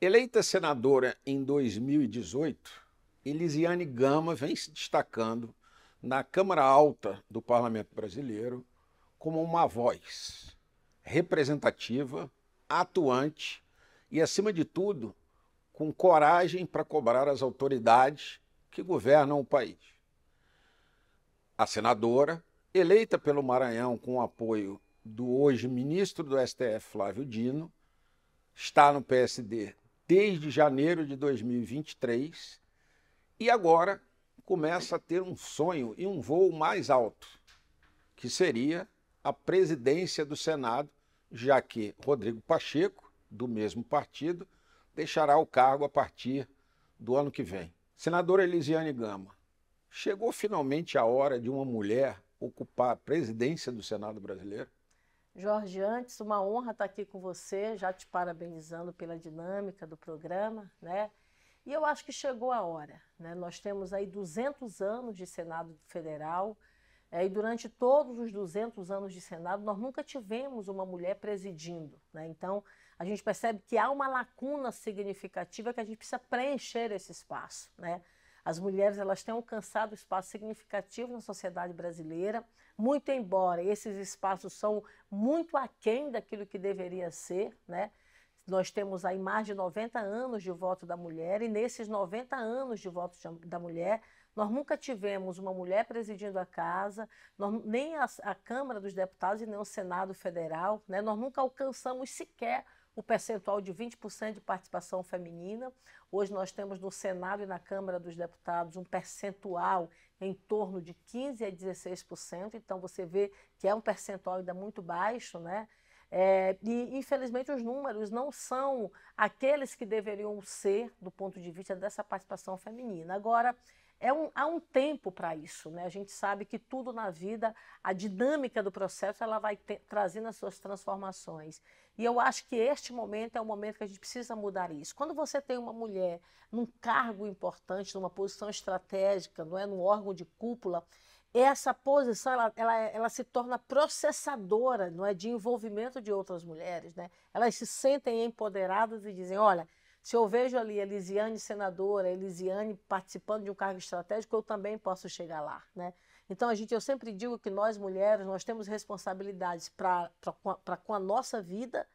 Eleita senadora em 2018, Elisiane Gama vem se destacando na Câmara Alta do Parlamento Brasileiro como uma voz representativa, atuante e, acima de tudo, com coragem para cobrar as autoridades que governam o país. A senadora, eleita pelo Maranhão com o apoio do hoje ministro do STF, Flávio Dino, está no PSD desde janeiro de 2023 e agora começa a ter um sonho e um voo mais alto, que seria a presidência do Senado, já que Rodrigo Pacheco, do mesmo partido, deixará o cargo a partir do ano que vem. Senadora Elisiane Gama, chegou finalmente a hora de uma mulher ocupar a presidência do Senado brasileiro? Jorge, antes, uma honra estar aqui com você, já te parabenizando pela dinâmica do programa, né? E eu acho que chegou a hora, né? Nós temos aí 200 anos de Senado Federal, é, e durante todos os 200 anos de Senado, nós nunca tivemos uma mulher presidindo. Né? Então, a gente percebe que há uma lacuna significativa que a gente precisa preencher esse espaço. Né? As mulheres elas têm alcançado espaço significativo na sociedade brasileira muito embora esses espaços são muito aquém daquilo que deveria ser, né? Nós temos aí mais de 90 anos de voto da mulher, e nesses 90 anos de voto da mulher, nós nunca tivemos uma mulher presidindo a casa, nós, nem a, a, Câmara dos Deputados e nem o Senado Federal, né? nós nunca alcançamos sequer o percentual de 20% de participação feminina. Hoje nós temos no Senado e na Câmara dos Deputados um percentual em torno de 15% a 16%, então você vê que é um percentual ainda muito baixo, né? É, e infelizmente os números não são aqueles que deveriam ser do ponto de vista dessa participação feminina. Agora, é um, há um tempo para isso, né? A gente sabe que tudo na vida, a dinâmica do processo, ela vai te, trazendo as suas transformações. E eu acho que este momento é o momento que a gente precisa mudar isso. Quando você tem uma mulher num cargo importante, numa posição estratégica, não é, num órgão de cúpula, essa posição ela, ela, ela, se torna processadora não é de envolvimento de outras mulheres né elas se sentem empoderadas e dizem olha se eu vejo ali a Elisiane senadora a Elisiane participando de um cargo estratégico eu também posso chegar lá né então, a gente, eu sempre digo que nós mulheres, nós temos responsabilidades para com a nossa vida,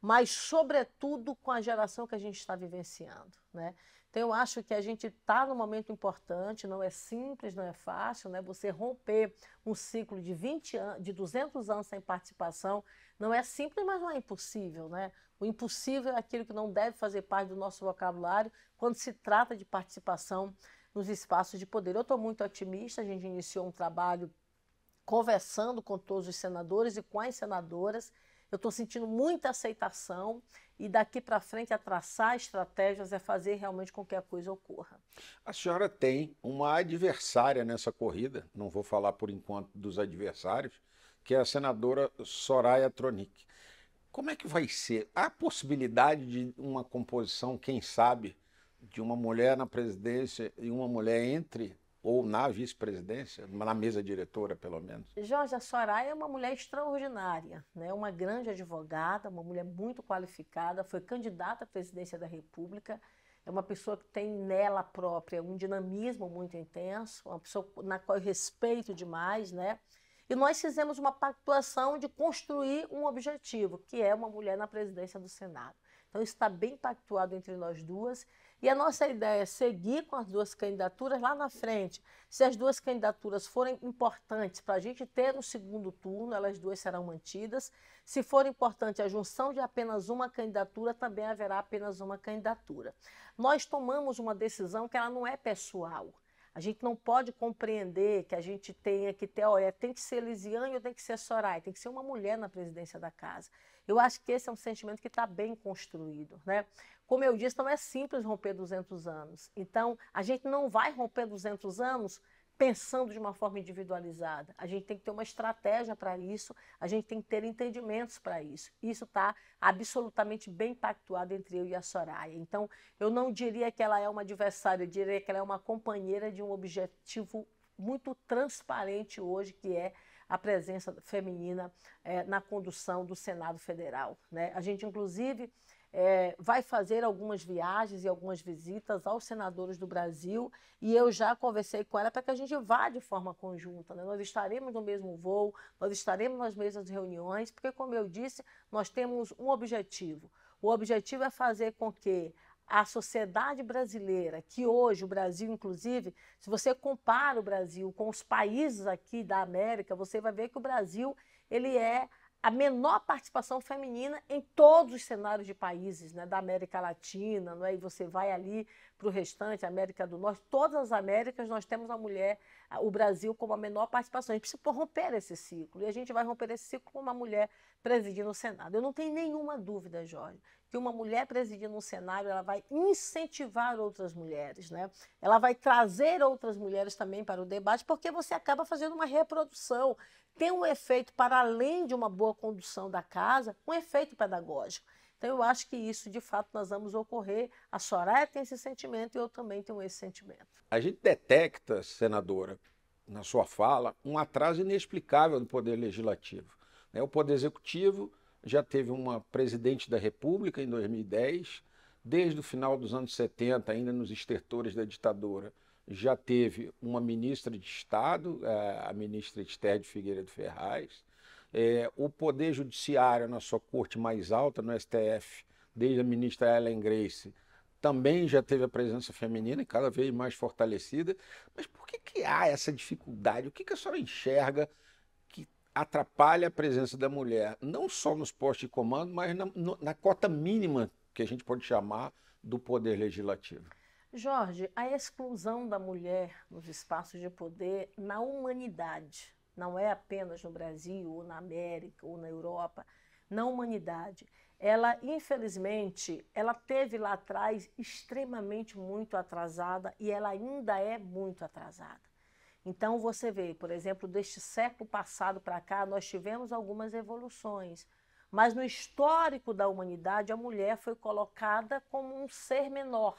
mas, sobretudo, com a geração que a gente está vivenciando, né? Então, eu acho que a gente está num momento importante, não é simples, não é fácil, né? Você romper um ciclo de 20 anos, de 200 anos sem participação, não é simples, mas não é impossível, né? O impossível é aquilo que não deve fazer parte do nosso vocabulário quando se trata de participação nos espaços de poder. Eu estou muito otimista, a gente iniciou um trabalho conversando com todos os senadores e com as senadoras. Eu estou sentindo muita aceitação e daqui para frente a traçar estratégias é fazer realmente com que a coisa ocorra. A senhora tem uma adversária nessa corrida, não vou falar por enquanto dos adversários, que é a senadora Soraya Tronic. Como é que vai ser? Há possibilidade de uma composição, quem sabe, de uma mulher na presidência e uma mulher entre ou na vice-presidência, na mesa diretora, pelo menos? Jorge, a Soraya é uma mulher extraordinária, né? uma grande advogada, uma mulher muito qualificada, foi candidata à presidência da República, é uma pessoa que tem nela própria um dinamismo muito intenso, uma pessoa na qual eu respeito demais, né? E nós fizemos uma pactuação de construir um objetivo, que é uma mulher na presidência do Senado. Então, isso está bem pactuado entre nós duas. E a nossa ideia é seguir com as duas candidaturas lá na frente. Se as duas candidaturas forem importantes para a gente ter um segundo turno, elas duas serão mantidas. Se for importante a junção de apenas uma candidatura, também haverá apenas uma candidatura. Nós tomamos uma decisão que ela não é pessoal. A gente não pode compreender que a gente tenha que ter, olha, tem que ser Lisiane ou tem que ser Soraya, tem que ser uma mulher na presidência da casa. Eu acho que esse é um sentimento que está bem construído, né? Como eu disse, não é simples romper 200 anos. Então, a gente não vai romper 200 anos pensando de uma forma individualizada. A gente tem que ter uma estratégia para isso, a gente tem que ter entendimentos para isso. Isso está absolutamente bem pactuado entre eu e a Soraya. Então, eu não diria que ela é uma adversária, eu diria que ela é uma companheira de um objetivo muito transparente hoje, que é a presença feminina é, na condução do Senado Federal. Né? A gente, inclusive, é, vai fazer algumas viagens e algumas visitas aos senadores do Brasil e eu já conversei com ela para que a gente vá de forma conjunta. Né? Nós estaremos no mesmo voo, nós estaremos nas mesmas reuniões, porque, como eu disse, nós temos um objetivo. O objetivo é fazer com que a sociedade brasileira, que hoje o Brasil, inclusive, se você compara o Brasil com os países aqui da América, você vai ver que o Brasil ele é a menor participação feminina em todos os cenários de países né, da América Latina, não é? e você vai ali para o restante, América do Norte, todas as Américas nós temos a mulher, o Brasil como a menor participação. A gente precisa romper esse ciclo, e a gente vai romper esse ciclo com uma mulher presidindo o Senado. Eu não tenho nenhuma dúvida, Jorge, que uma mulher presidindo um cenário, ela vai incentivar outras mulheres, né? Ela vai trazer outras mulheres também para o debate, porque você acaba fazendo uma reprodução tem um efeito, para além de uma boa condução da casa, um efeito pedagógico. Então, eu acho que isso, de fato, nós vamos ocorrer. A Soraya é, tem esse sentimento e eu também tenho esse sentimento. A gente detecta, senadora, na sua fala, um atraso inexplicável do Poder Legislativo. Né? O Poder Executivo já teve uma presidente da República em 2010, desde o final dos anos 70, ainda nos estertores da ditadura já teve uma ministra de Estado, é, a ministra Esther de Figueiredo Ferraz, é, o Poder Judiciário na sua corte mais alta, no STF, desde a ministra Ellen Grace, também já teve a presença feminina e cada vez mais fortalecida. Mas por que, que há essa dificuldade? O que, que a senhora enxerga que atrapalha a presença da mulher, não só nos postos de comando, mas na, na cota mínima que a gente pode chamar do Poder Legislativo? Jorge, a exclusão da mulher nos espaços de poder na humanidade, não é apenas no Brasil, ou na América, ou na Europa, na humanidade, ela infelizmente, ela teve lá atrás extremamente muito atrasada e ela ainda é muito atrasada. Então você vê, por exemplo, deste século passado para cá, nós tivemos algumas evoluções, mas no histórico da humanidade a mulher foi colocada como um ser menor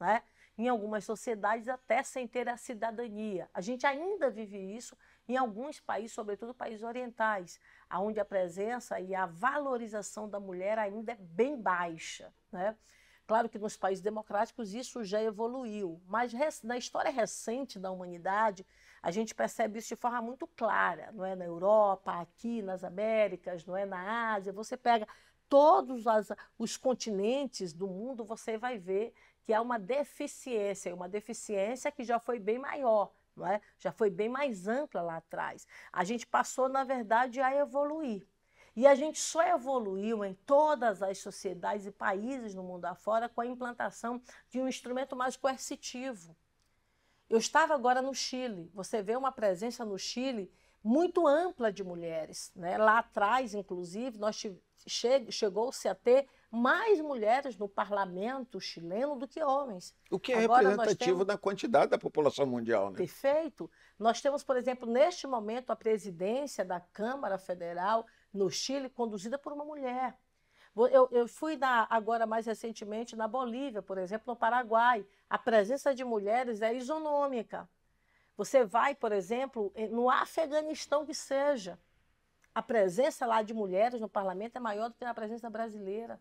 né? Em algumas sociedades, até sem ter a cidadania. A gente ainda vive isso em alguns países, sobretudo países orientais, onde a presença e a valorização da mulher ainda é bem baixa. Né? Claro que nos países democráticos isso já evoluiu, mas na história recente da humanidade, a gente percebe isso de forma muito clara, não é na Europa, aqui nas Américas, não é na Ásia, você pega todos as, os continentes do mundo, você vai ver que é uma deficiência, uma deficiência que já foi bem maior, não é? já foi bem mais ampla lá atrás. A gente passou, na verdade, a evoluir. E a gente só evoluiu em todas as sociedades e países no mundo afora com a implantação de um instrumento mais coercitivo. Eu estava agora no Chile, você vê uma presença no Chile muito ampla de mulheres. Né? Lá atrás, inclusive, nós che chegou-se a ter mais mulheres no parlamento chileno do que homens. O que é Agora, representativo temos... da quantidade da população mundial, né? Perfeito. Nós temos, por exemplo, neste momento, a presidência da Câmara Federal no Chile conduzida por uma mulher. Eu, eu, fui na, agora mais recentemente na Bolívia, por exemplo, no Paraguai. A presença de mulheres é isonômica. Você vai, por exemplo, no Afeganistão que seja, a presença lá de mulheres no parlamento é maior do que na presença brasileira.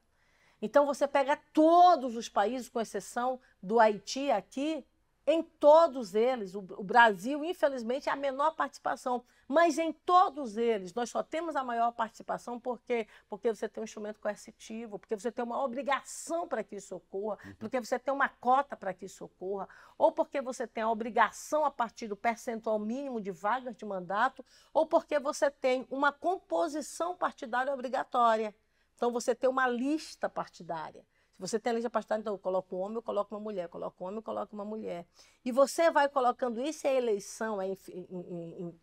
Então você pega todos os países, com exceção do Haiti aqui, em todos eles, o, Brasil, infelizmente, é a menor participação, mas em todos eles, nós só temos a maior participação porque, porque você tem um instrumento coercitivo, porque você tem uma obrigação para que isso ocorra, uhum. porque você tem uma cota para que isso ocorra, ou porque você tem a obrigação a partir do percentual mínimo de vagas de mandato, ou porque você tem uma composição partidária obrigatória. Então você tem uma lista partidária. Se você tem a lista partidária, então eu coloco um homem, eu coloco uma mulher, eu coloco um homem, eu coloco uma mulher. E você vai colocando isso e a eleição é em, em, em,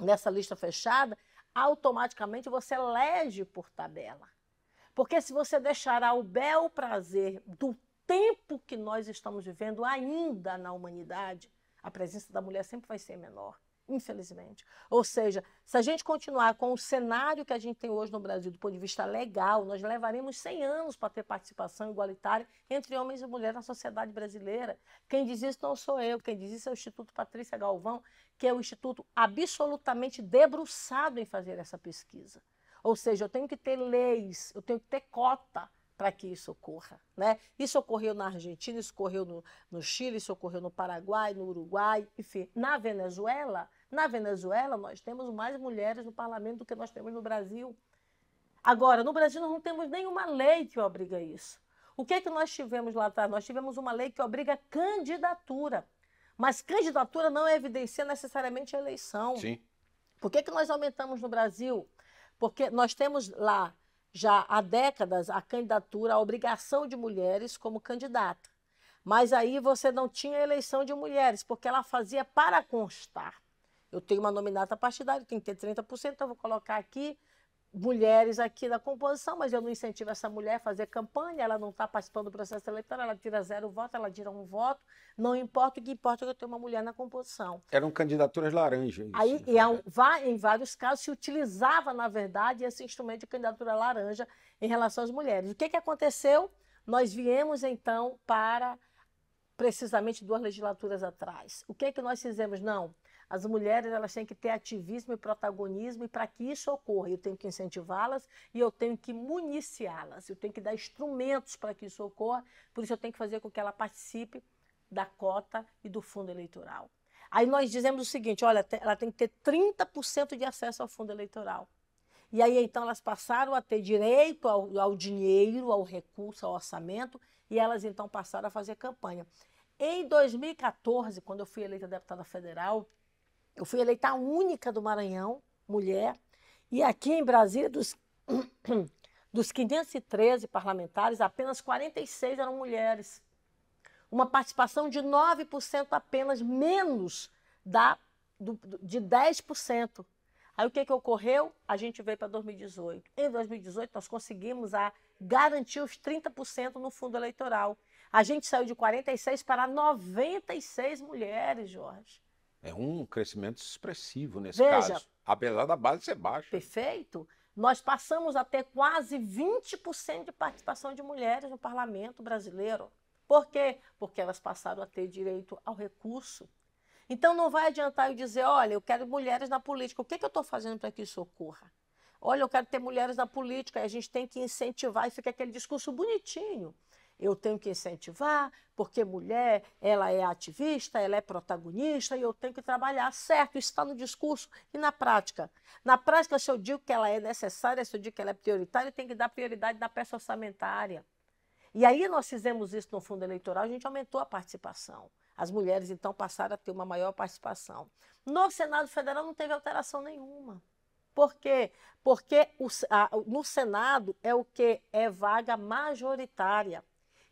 nessa lista fechada, automaticamente você elege por tabela. Porque se você deixar o bel prazer do tempo que nós estamos vivendo ainda na humanidade, a presença da mulher sempre vai ser menor infelizmente. Ou seja, se a gente continuar com o cenário que a gente tem hoje no Brasil do ponto de vista legal, nós levaremos 100 anos para ter participação igualitária entre homens e mulheres na sociedade brasileira. Quem diz isso não sou eu, quem diz isso é o Instituto Patrícia Galvão, que é o instituto absolutamente debruçado em fazer essa pesquisa. Ou seja, eu tenho que ter leis, eu tenho que ter cota para que isso ocorra. Né? Isso ocorreu na Argentina, isso ocorreu no, no Chile, isso ocorreu no Paraguai, no Uruguai, enfim, na Venezuela, na Venezuela, nós temos mais mulheres no parlamento do que nós temos no Brasil. Agora, no Brasil, nós não temos nenhuma lei que obriga isso. O que é que nós tivemos lá atrás? Nós tivemos uma lei que obriga candidatura. Mas candidatura não evidencia necessariamente a eleição. Sim. Por que, é que nós aumentamos no Brasil? Porque nós temos lá, já há décadas, a candidatura, a obrigação de mulheres como candidata. Mas aí você não tinha eleição de mulheres, porque ela fazia para constar. Eu tenho uma nominata partidária, tem que ter 30%, então eu vou colocar aqui mulheres aqui na composição, mas eu não incentivo essa mulher a fazer campanha, ela não está participando do processo eleitoral, ela tira zero voto, ela tira um voto, não importa, o que importa é que eu tenho uma mulher na composição. Eram candidaturas laranjas. Aí, né? e é um, em vários casos, se utilizava, na verdade, esse instrumento de candidatura laranja em relação às mulheres. O que, que aconteceu? Nós viemos, então, para precisamente duas legislaturas atrás. O que que nós fizemos? Não, as mulheres elas têm que ter ativismo e protagonismo e para que isso ocorra, eu tenho que incentivá-las e eu tenho que municiá-las. Eu tenho que dar instrumentos para que isso ocorra. Por isso eu tenho que fazer com que ela participe da cota e do fundo eleitoral. Aí nós dizemos o seguinte, olha, ela tem que ter 30% de acesso ao fundo eleitoral. E aí então elas passaram a ter direito ao, ao dinheiro, ao recurso, ao orçamento, e elas então passaram a fazer campanha. Em 2014, quando eu fui eleita deputada federal, eu fui eleita a única do Maranhão, mulher, e aqui em Brasília, dos, dos 513 parlamentares, apenas 46 eram mulheres. Uma participação de 9% apenas, menos da, do, de 10%. Aí o que, que ocorreu? A gente veio para 2018. Em 2018, nós conseguimos a, garantir os 30% no fundo eleitoral. A gente saiu de 46 para 96 mulheres, Jorge. É um crescimento expressivo nesse Veja, caso, apesar da base ser baixa. Perfeito. Nós passamos a ter quase 20% de participação de mulheres no parlamento brasileiro. Por quê? Porque elas passaram a ter direito ao recurso. Então não vai adiantar eu dizer, olha, eu quero mulheres na política. O que, é que eu estou fazendo para que isso ocorra? Olha, eu quero ter mulheres na política e a gente tem que incentivar e fica aquele discurso bonitinho eu tenho que incentivar, porque mulher, ela é ativista, ela é protagonista e eu tenho que trabalhar certo. Isso está no discurso e na prática. Na prática, se eu digo que ela é necessária, se eu digo que ela é prioritária, tem que dar prioridade na peça orçamentária. E aí nós fizemos isso no fundo eleitoral, a gente aumentou a participação. As mulheres, então, passaram a ter uma maior participação. No Senado Federal não teve alteração nenhuma. Por quê? Porque o, a, no Senado é o que? É vaga majoritária.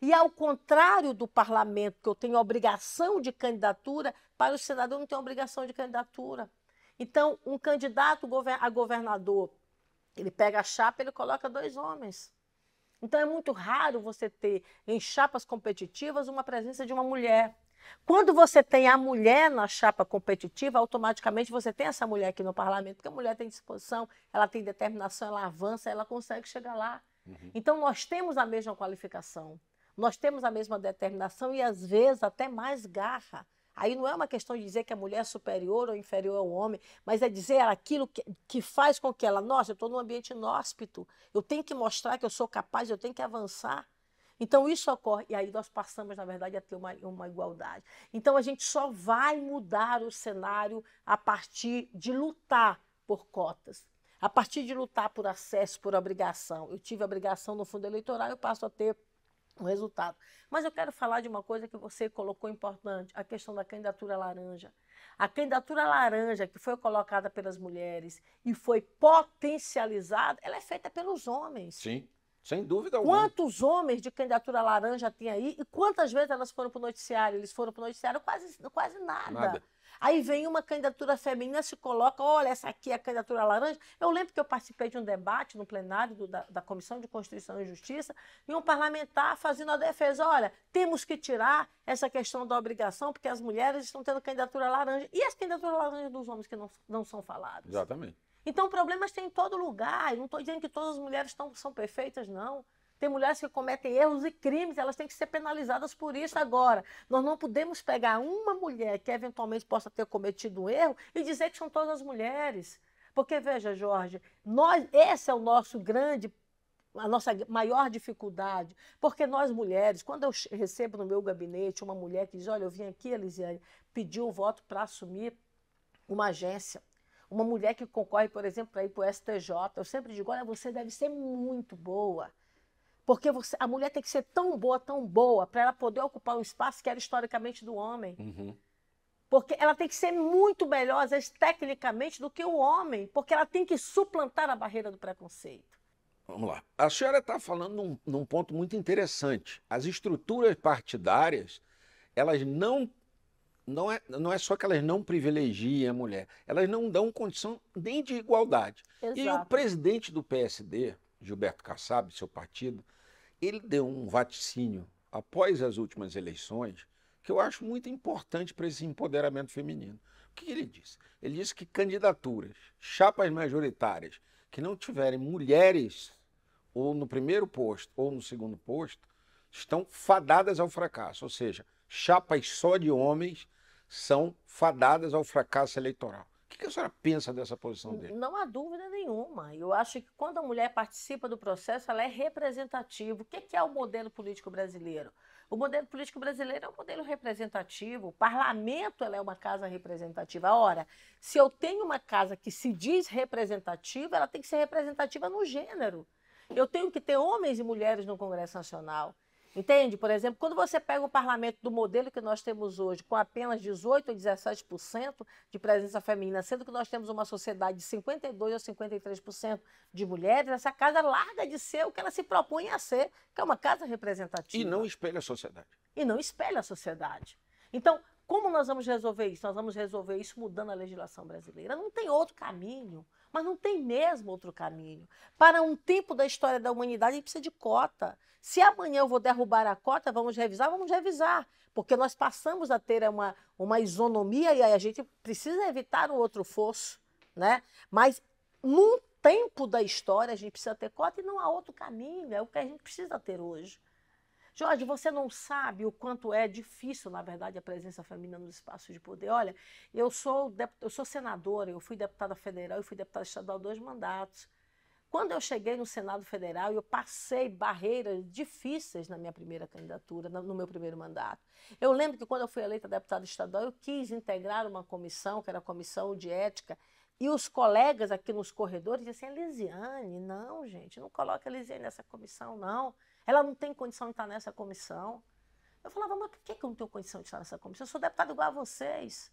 E ao contrário do parlamento, que eu tenho obrigação de candidatura, para o senador não tem obrigação de candidatura. Então, um candidato a governador, ele pega a chapa, ele coloca dois homens. Então, é muito raro você ter em chapas competitivas uma presença de uma mulher. Quando você tem a mulher na chapa competitiva, automaticamente você tem essa mulher aqui no parlamento, porque a mulher tem disposição, ela tem determinação, ela avança, ela consegue chegar lá. Uhum. Então, nós temos a mesma qualificação. Nós temos a mesma determinação e, às vezes, até mais garra. Aí não é uma questão de dizer que a mulher é superior ou inferior ao homem, mas é dizer aquilo que, que faz com que ela, nossa, eu estou num ambiente inóspito, eu tenho que mostrar que eu sou capaz, eu tenho que avançar. Então isso ocorre, e aí nós passamos, na verdade, a ter uma, uma igualdade. Então a gente só vai mudar o cenário a partir de lutar por cotas, a partir de lutar por acesso, por obrigação. Eu tive obrigação no fundo eleitoral, eu passo a ter o resultado. Mas eu quero falar de uma coisa que você colocou importante, a questão da candidatura laranja. A candidatura laranja que foi colocada pelas mulheres e foi potencializada, ela é feita pelos homens. Sim. Sem dúvida alguma. Quantos homens de candidatura laranja tem aí e quantas vezes elas foram para o noticiário? Eles foram para o noticiário quase, quase nada. nada. Aí vem uma candidatura feminina, se coloca, olha, essa aqui é a candidatura laranja. Eu lembro que eu participei de um debate no plenário do, da, da Comissão de Constituição e Justiça, e um parlamentar fazendo a defesa, olha, temos que tirar essa questão da obrigação, porque as mulheres estão tendo candidatura laranja. E as candidaturas laranjas dos homens que não, não são faladas? Exatamente. Então, problemas tem em todo lugar. Eu não estou dizendo que todas as mulheres tão, são perfeitas, não. Tem mulheres que cometem erros e crimes, elas têm que ser penalizadas por isso agora. Nós não podemos pegar uma mulher que eventualmente possa ter cometido um erro e dizer que são todas as mulheres. Porque veja, Jorge, nós, esse é o nosso grande a nossa maior dificuldade, porque nós mulheres, quando eu recebo no meu gabinete uma mulher que diz: Olha, eu vim aqui, Elisiane, pedir o um voto para assumir uma agência. Uma mulher que concorre, por exemplo, para ir para o STJ, eu sempre digo: Olha, você deve ser muito boa. Porque você, a mulher tem que ser tão boa, tão boa, para ela poder ocupar um espaço que era historicamente do homem. Uhum. Porque ela tem que ser muito melhor, às vezes, tecnicamente, do que o homem, porque ela tem que suplantar a barreira do preconceito. Vamos lá. A senhora está falando num, num ponto muito interessante. As estruturas partidárias, elas não não é, não é só que elas não privilegiem a mulher, elas não dão condição nem de igualdade. Exato. E o presidente do PSD, Gilberto Kassab, seu partido, ele deu um vaticínio após as últimas eleições que eu acho muito importante para esse empoderamento feminino. O que ele disse? Ele disse que candidaturas, chapas majoritárias, que não tiverem mulheres ou no primeiro posto ou no segundo posto, estão fadadas ao fracasso. Ou seja, chapas só de homens são fadadas ao fracasso eleitoral. O que a senhora pensa dessa posição dele? Não há dúvida nenhuma. Eu acho que quando a mulher participa do processo, ela é representativa. O que é o modelo político brasileiro? O modelo político brasileiro é um modelo representativo. O parlamento é uma casa representativa. Ora, se eu tenho uma casa que se diz representativa, ela tem que ser representativa no gênero. Eu tenho que ter homens e mulheres no Congresso Nacional. Entende? Por exemplo, quando você pega o parlamento do modelo que nós temos hoje, com apenas 18 ou 17% de presença feminina, sendo que nós temos uma sociedade de 52% ou 53% de mulheres, essa casa larga de ser o que ela se propõe a ser, que é uma casa representativa. E não espelha a sociedade. E não espelha a sociedade. Então, como nós vamos resolver isso? Nós vamos resolver isso mudando a legislação brasileira. Não tem outro caminho. Mas não tem mesmo outro caminho. Para um tempo da história da humanidade, a gente precisa de cota. Se amanhã eu vou derrubar a cota, vamos revisar? Vamos revisar. Porque nós passamos a ter uma, uma isonomia e aí a gente precisa evitar o outro fosso. Né? Mas num tempo da história, a gente precisa ter cota e não há outro caminho. É o que a gente precisa ter hoje. Jorge, você não sabe o quanto é difícil, na verdade, a presença feminina nos espaços de poder. Olha, eu sou, eu sou senadora, eu fui deputada federal e fui deputada estadual dois mandatos. Quando eu cheguei no Senado Federal, eu passei barreiras difíceis na minha primeira candidatura, no meu primeiro mandato. Eu lembro que quando eu fui eleita deputada estadual, eu quis integrar uma comissão, que era a Comissão de Ética, e os colegas aqui nos corredores diziam assim, Elisiane, não, gente, não coloca a Elisiane nessa comissão, não. Ela não tem condição de estar nessa comissão. Eu falava, mas por que, que eu não tenho condição de estar nessa comissão? Eu sou deputado igual a vocês.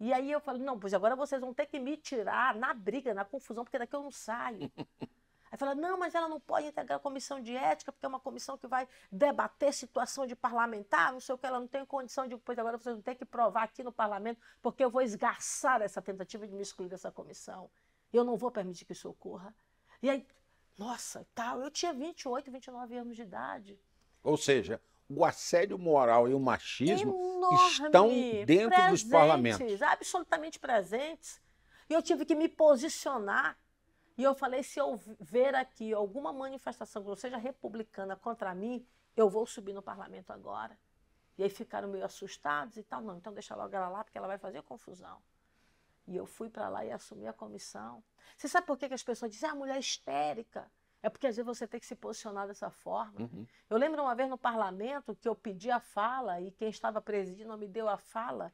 E aí eu falei, não, pois agora vocês vão ter que me tirar na briga, na confusão, porque daqui eu não saio. Aí fala, não, mas ela não pode integrar a comissão de ética, porque é uma comissão que vai debater situação de parlamentar, não sei o que, ela não tem condição de, pois agora vocês vão ter que provar aqui no parlamento, porque eu vou esgarçar essa tentativa de me excluir dessa comissão. Eu não vou permitir que isso ocorra. E aí nossa, tal. Eu tinha 28, 29 anos de idade. Ou seja, o assédio moral e o machismo Enorme, estão dentro presentes, dos parlamentos. Absolutamente presentes. E eu tive que me posicionar. E eu falei: se eu ver aqui alguma manifestação que não seja republicana contra mim, eu vou subir no parlamento agora. E aí ficaram meio assustados e tal. Não, então deixa logo ela lá, porque ela vai fazer confusão. E eu fui para lá e assumi a comissão. Você sabe por que, que as pessoas dizem, ah, mulher é histérica? É porque às vezes você tem que se posicionar dessa forma. Uhum. Eu lembro uma vez no parlamento que eu pedi a fala e quem estava presidindo me deu a fala.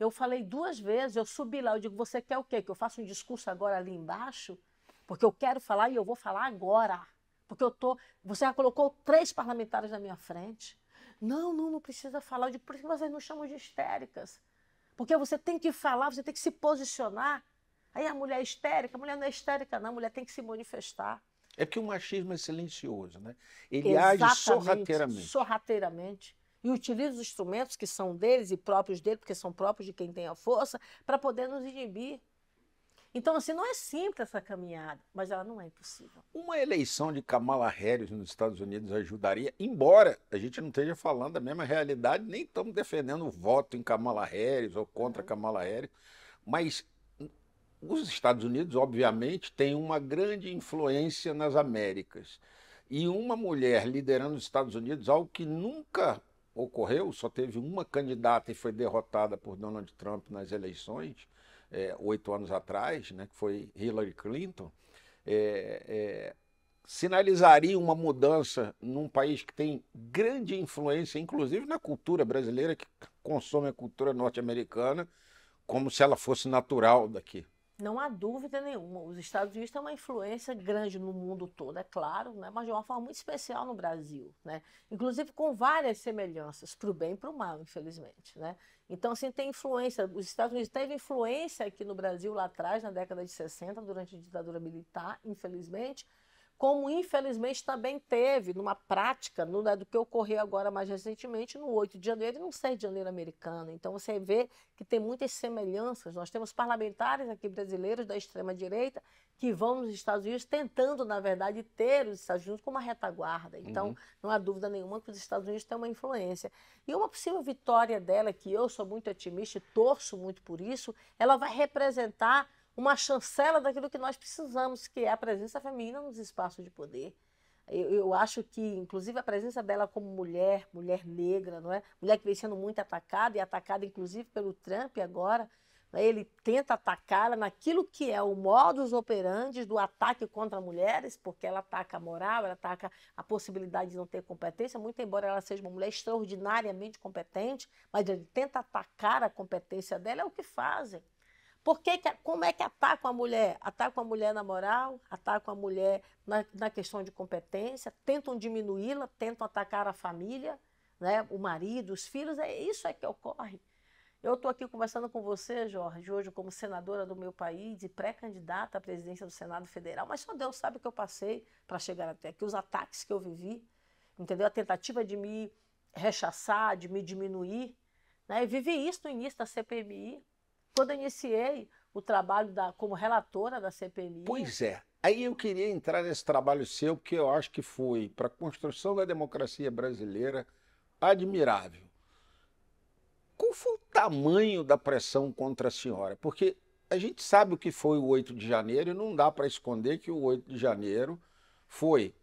Eu falei duas vezes, eu subi lá, eu digo, você quer o quê? Que eu faça um discurso agora ali embaixo? Porque eu quero falar e eu vou falar agora. Porque eu tô, você já colocou três parlamentares na minha frente. Não, não, não precisa falar. Eu digo, por que vocês não chamam de histéricas? Porque você tem que falar, você tem que se posicionar. Aí a mulher é histérica, a mulher não é histérica, não, a mulher tem que se manifestar. É porque o machismo é silencioso, né? Ele Exatamente, age sorrateiramente. Sorrateiramente. E utiliza os instrumentos que são deles e próprios dele, porque são próprios de quem tem a força, para poder nos inibir. Então, assim, não é simples essa caminhada, mas ela não é impossível. Uma eleição de Kamala Harris nos Estados Unidos ajudaria, embora a gente não esteja falando da mesma realidade, nem estamos defendendo o voto em Kamala Harris ou contra Kamala Harris, mas os Estados Unidos, obviamente, têm uma grande influência nas Américas. E uma mulher liderando os Estados Unidos, algo que nunca ocorreu, só teve uma candidata e foi derrotada por Donald Trump nas eleições, é, oito anos atrás, né, que foi Hillary Clinton, é, é, sinalizaria uma mudança num país que tem grande influência, inclusive na cultura brasileira, que consome a cultura norte-americana, como se ela fosse natural daqui. Não há dúvida nenhuma. Os Estados Unidos têm uma influência grande no mundo todo, é claro, né? mas de uma forma muito especial no Brasil. Né? Inclusive com várias semelhanças, para o bem e para o mal, infelizmente. Né? Então, assim, tem influência. Os Estados Unidos teve influência aqui no Brasil lá atrás, na década de 60, durante a ditadura militar, infelizmente como infelizmente também teve numa prática no, né, do que ocorreu agora mais recentemente, no 8 de janeiro e no 6 de janeiro americano. Então você vê que tem muitas semelhanças. Nós temos parlamentares aqui brasileiros da extrema-direita que vão nos Estados Unidos tentando, na verdade, ter os Estados Unidos como uma retaguarda. Então uhum. não há dúvida nenhuma que os Estados Unidos têm uma influência. E uma possível vitória dela, que eu sou muito otimista e torço muito por isso, ela vai representar uma chancela daquilo que nós precisamos, que é a presença feminina nos espaços de poder. Eu, eu, acho que, inclusive, a presença dela como mulher, mulher negra, não é? Mulher que vem sendo muito atacada e atacada, inclusive, pelo Trump agora. É? Ele tenta atacá-la naquilo que é o modus operandi do ataque contra mulheres, porque ela ataca a moral, ela ataca a possibilidade de não ter competência, muito embora ela seja uma mulher extraordinariamente competente, mas ele tenta atacar a competência dela, é o que fazem. Por que, que como é que atacam a mulher? Atacam a mulher na moral, atacam a mulher na, na questão de competência, tentam diminuí-la, tentam atacar a família, né? o marido, os filhos, é isso é que ocorre. Eu estou aqui conversando com você, Jorge, hoje como senadora do meu país e pré-candidata à presidência do Senado Federal, mas só Deus sabe o que eu passei para chegar até aqui, os ataques que eu vivi, entendeu? A tentativa de me rechaçar, de me diminuir. Né? Eu vivi isso no início da CPMI, quando eu iniciei o trabalho da, como relatora da CPMI. Pois é. Aí eu queria entrar nesse trabalho seu, que eu acho que foi, para a construção da democracia brasileira, admirável. Qual foi o tamanho da pressão contra a senhora? Porque a gente sabe o que foi o 8 de janeiro e não dá para esconder que o 8 de janeiro foi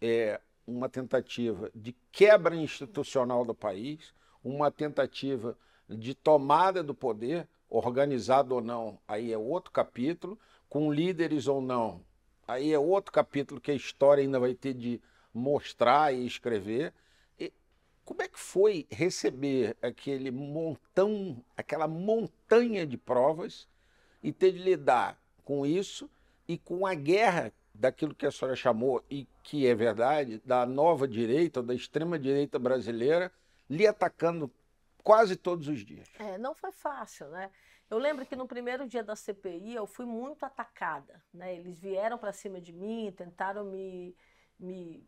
é, uma tentativa de quebra institucional do país, uma tentativa de tomada do poder organizado ou não, aí é outro capítulo, com líderes ou não, aí é outro capítulo que a história ainda vai ter de mostrar e escrever. E como é que foi receber aquele montão, aquela montanha de provas e ter de lidar com isso e com a guerra daquilo que a senhora chamou e que é verdade, da nova direita, da extrema direita brasileira, lhe atacando quase todos os dias. É, não foi fácil, né? Eu lembro que no primeiro dia da CPI eu fui muito atacada, né? Eles vieram para cima de mim, tentaram me, me,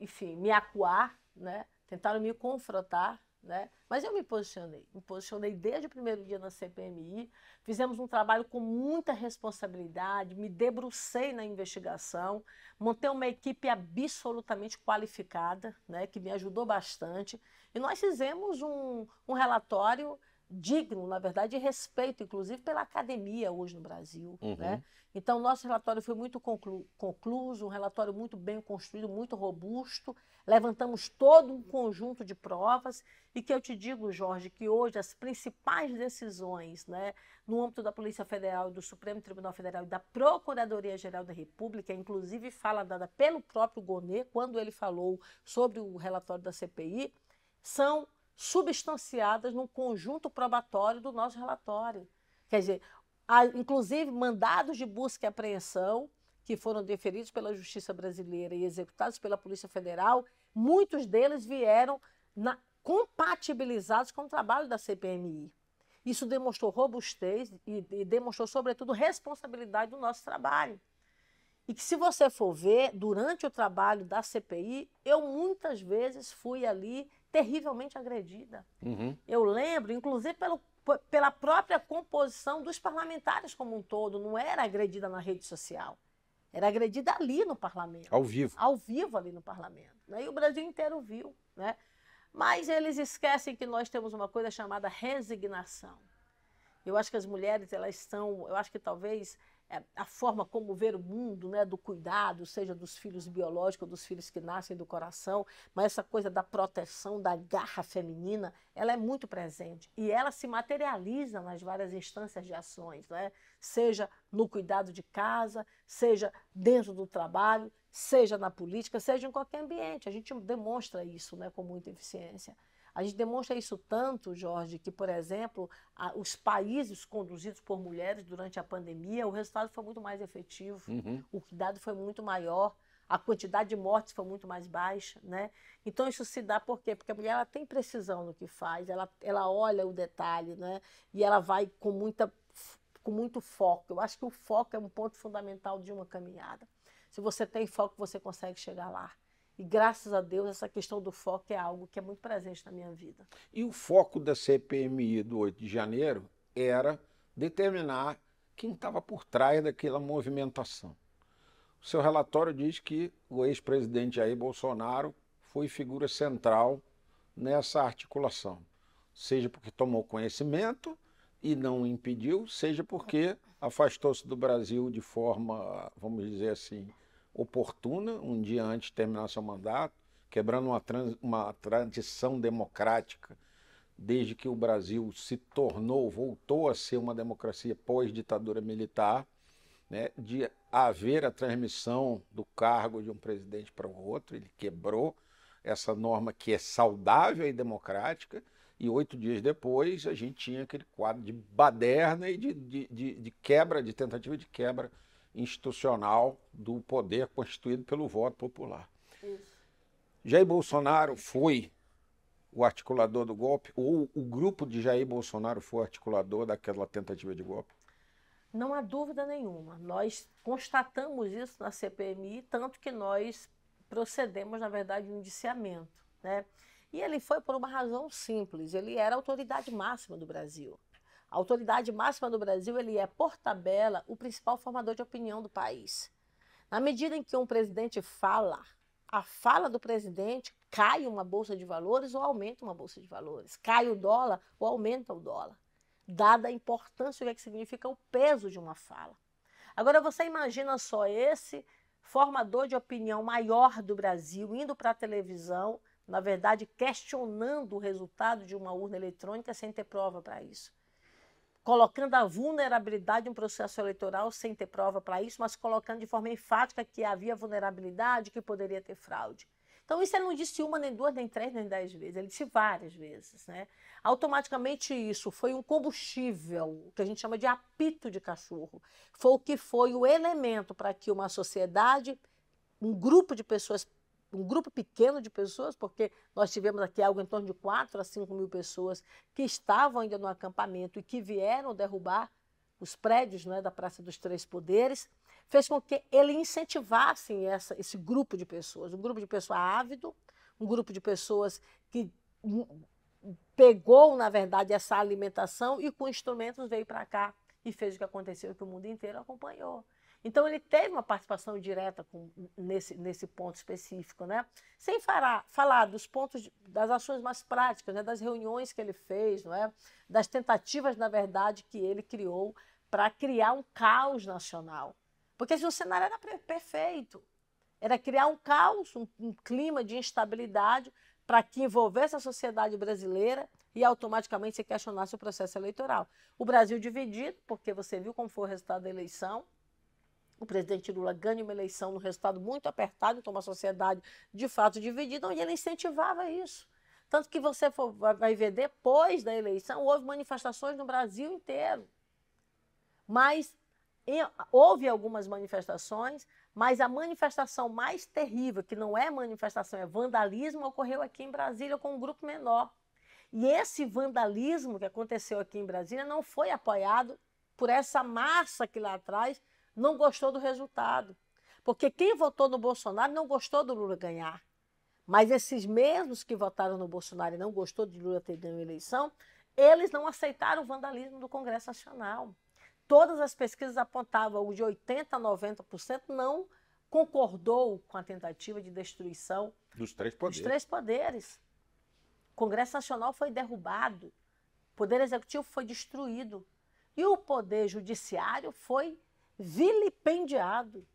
enfim, me acuar, né? Tentaram me confrontar, né? Mas eu me posicionei, me posicionei desde o primeiro dia na CPMI, fizemos um trabalho com muita responsabilidade, me debrucei na investigação, montei uma equipe absolutamente qualificada, né, que me ajudou bastante, e nós fizemos um, um relatório digno, na verdade, de respeito, inclusive pela academia hoje no Brasil. Uhum. Né? Então, nosso relatório foi muito conclu concluso, um relatório muito bem construído, muito robusto. Levantamos todo um conjunto de provas e que eu te digo, Jorge, que hoje as principais decisões né, no âmbito da Polícia Federal, do Supremo Tribunal Federal e da Procuradoria-Geral da República, inclusive fala dada pelo próprio Gonet, quando ele falou sobre o relatório da CPI, são substanciadas num conjunto probatório do nosso relatório. Quer dizer, há, inclusive mandados de busca e apreensão que foram deferidos pela Justiça Brasileira e executados pela Polícia Federal, muitos deles vieram na, compatibilizados com o trabalho da CPMI. Isso demonstrou robustez e, e demonstrou, sobretudo, responsabilidade do nosso trabalho. E que, se você for ver, durante o trabalho da CPI, eu muitas vezes fui ali terrivelmente agredida. Uhum. Eu lembro, inclusive pelo, pela própria composição dos parlamentares como um todo, não era agredida na rede social. Era agredida ali no parlamento. Ao vivo. Ao vivo ali no parlamento. Né? E o Brasil inteiro viu. Né? Mas eles esquecem que nós temos uma coisa chamada resignação. Eu acho que as mulheres, elas são, eu acho que talvez é, a forma como ver o mundo, né, do cuidado, seja dos filhos biológicos, dos filhos que nascem do coração, mas essa coisa da proteção, da garra feminina, ela é muito presente e ela se materializa nas várias instâncias de ações, né? seja no cuidado de casa, seja dentro do trabalho, seja na política, seja em qualquer ambiente. A gente demonstra isso né, com muita eficiência. A gente demonstra isso tanto, Jorge, que, por exemplo, a, os países conduzidos por mulheres durante a pandemia, o resultado foi muito mais efetivo, uhum. o cuidado foi muito maior, a quantidade de mortes foi muito mais baixa, né? Então isso se dá por quê? Porque a mulher ela tem precisão no que faz, ela, ela olha o detalhe, né? E ela vai com muita com muito foco. Eu acho que o foco é um ponto fundamental de uma caminhada. Se você tem foco, você consegue chegar lá. E graças a Deus, essa questão do foco é algo que é muito presente na minha vida. E o foco da CPMI do 8 de janeiro era determinar quem estava por trás daquela movimentação. O seu relatório diz que o ex-presidente Jair Bolsonaro foi figura central nessa articulação, seja porque tomou conhecimento e não impediu, seja porque uhum. afastou-se do Brasil de forma, vamos dizer assim, oportuna, um dia antes de terminar seu mandato, quebrando uma, trans, uma tradição democrática desde que o Brasil se tornou, voltou a ser uma democracia pós-ditadura militar, né, de haver a transmissão do cargo de um presidente para o outro. Ele quebrou essa norma que é saudável e democrática, e oito dias depois a gente tinha aquele quadro de baderna e de, de, de, de quebra, de tentativa de quebra institucional do poder constituído pelo voto popular. Isso. Jair Bolsonaro foi o articulador do golpe, ou o grupo de Jair Bolsonaro foi o articulador daquela tentativa de golpe? Não há dúvida nenhuma. Nós constatamos isso na CPMI, tanto que nós procedemos, na verdade, um indiciamento. Né? E ele foi por uma razão simples: ele era a autoridade máxima do Brasil. A autoridade máxima do Brasil, ele é, por tabela, o principal formador de opinião do país. Na medida em que um presidente fala, a fala do presidente cai uma bolsa de valores ou aumenta uma bolsa de valores, cai o dólar ou aumenta o dólar, dada a importância é que significa o peso de uma fala. Agora você imagina só esse formador de opinião maior do Brasil indo para a televisão, na verdade questionando o resultado de uma urna eletrônica sem ter prova para isso colocando a vulnerabilidade de um processo eleitoral sem ter prova para isso, mas colocando de forma enfática que havia vulnerabilidade, que poderia ter fraude. Então, isso ele não disse uma, nem duas, nem três, nem dez vezes, ele disse várias vezes. Né? Automaticamente, isso foi um combustível, que a gente chama de apito de cachorro. Foi o que foi o elemento para que uma sociedade, um grupo de pessoas um grupo pequeno de pessoas, porque nós tivemos aqui algo em torno de 4 a 5 mil pessoas que estavam ainda no acampamento e que vieram derrubar os prédios né, da Praça dos Três Poderes, fez com que ele incentivasse essa, esse grupo de pessoas, um grupo de pessoas ávido, um grupo de pessoas que hum, pegou, na verdade, essa alimentação e com instrumentos veio para cá e fez o que aconteceu, que o mundo inteiro acompanhou. Então, ele teve uma participação direta com, nesse, nesse ponto específico. Né? Sem falar dos pontos, das ações mais práticas, né? das reuniões que ele fez, não é? das tentativas, na verdade, que ele criou para criar um caos nacional. Porque assim, o cenário era perfeito. Era criar um caos, um, um clima de instabilidade para que envolvesse a sociedade brasileira e automaticamente se questionasse o processo eleitoral. O Brasil dividido, porque você viu como foi o resultado da eleição, o presidente Lula ganha uma eleição num resultado muito apertado, então uma sociedade de fato dividida, onde ele incentivava isso. Tanto que você for, vai ver depois da eleição, houve manifestações no Brasil inteiro. Mas houve algumas manifestações, mas a manifestação mais terrível, que não é manifestação, é vandalismo, ocorreu aqui em Brasília com um grupo menor. E esse vandalismo que aconteceu aqui em Brasília não foi apoiado por essa massa que lá atrás não gostou do resultado. Porque quem votou no Bolsonaro não gostou do Lula ganhar. Mas esses mesmos que votaram no Bolsonaro e não gostou de Lula ter ganho a eleição, eles não aceitaram o vandalismo do Congresso Nacional. Todas as pesquisas apontavam o de 80% a 90% não concordou com a tentativa de destruição dos três poderes. Dos três poderes. O Congresso Nacional foi derrubado, o Poder Executivo foi destruído e o Poder Judiciário foi vilipendiado.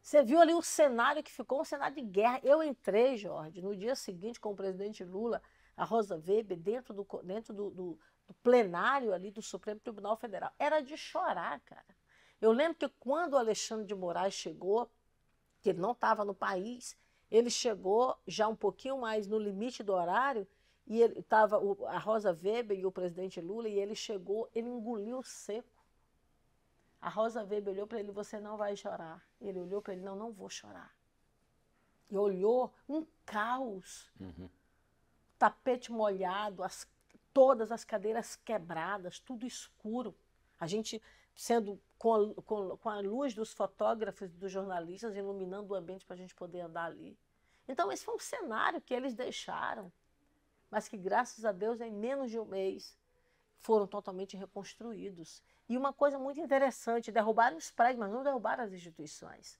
Você viu ali o cenário que ficou, um cenário de guerra. Eu entrei, Jorge, no dia seguinte com o presidente Lula, a Rosa Weber, dentro do, dentro do, do, do plenário ali do Supremo Tribunal Federal. Era de chorar, cara. Eu lembro que quando o Alexandre de Moraes chegou, que ele não estava no país, ele chegou já um pouquinho mais no limite do horário, e ele estava a Rosa Weber e o presidente Lula, e ele chegou, ele engoliu seco a Rosa Weber olhou para ele: Você não vai chorar. Ele olhou para ele: Não, não vou chorar. E olhou um caos. Uhum. Tapete molhado, as, todas as cadeiras quebradas, tudo escuro. A gente sendo com a, com, com a luz dos fotógrafos, dos jornalistas, iluminando o ambiente para a gente poder andar ali. Então, esse foi um cenário que eles deixaram, mas que, graças a Deus, em menos de um mês, foram totalmente reconstruídos. E uma coisa muito interessante, derrubaram os prédios, mas não derrubaram as instituições.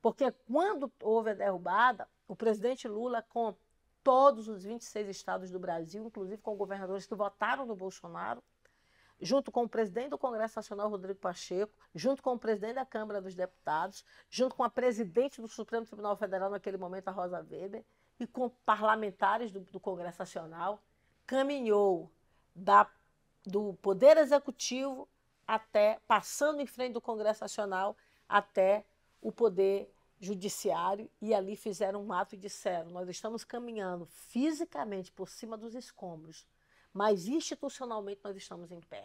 Porque quando houve a derrubada, o presidente Lula, com todos os 26 estados do Brasil, inclusive com governadores que votaram no Bolsonaro, junto com o presidente do Congresso Nacional, Rodrigo Pacheco, junto com o presidente da Câmara dos Deputados, junto com a presidente do Supremo Tribunal Federal naquele momento, a Rosa Weber, e com parlamentares do, do Congresso Nacional, caminhou da do Poder Executivo até passando em frente do Congresso Nacional até o poder judiciário e ali fizeram um ato e disseram: nós estamos caminhando fisicamente por cima dos escombros, mas institucionalmente nós estamos em pé.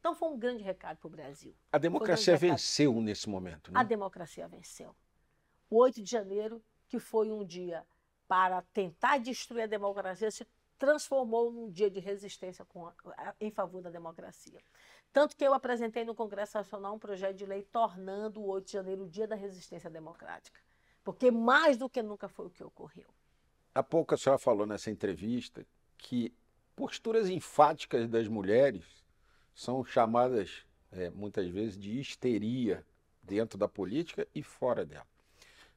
Então foi um grande recado para o Brasil. A democracia um venceu recado. nesse momento. Né? A democracia venceu. O 8 de janeiro, que foi um dia para tentar destruir a democracia, se transformou num dia de resistência a, em favor da democracia. Tanto que eu apresentei no Congresso Nacional um projeto de lei tornando o 8 de janeiro o dia da resistência democrática, porque mais do que nunca foi o que ocorreu. Há pouco a senhora falou nessa entrevista que posturas enfáticas das mulheres são chamadas é, muitas vezes de histeria dentro da política e fora dela.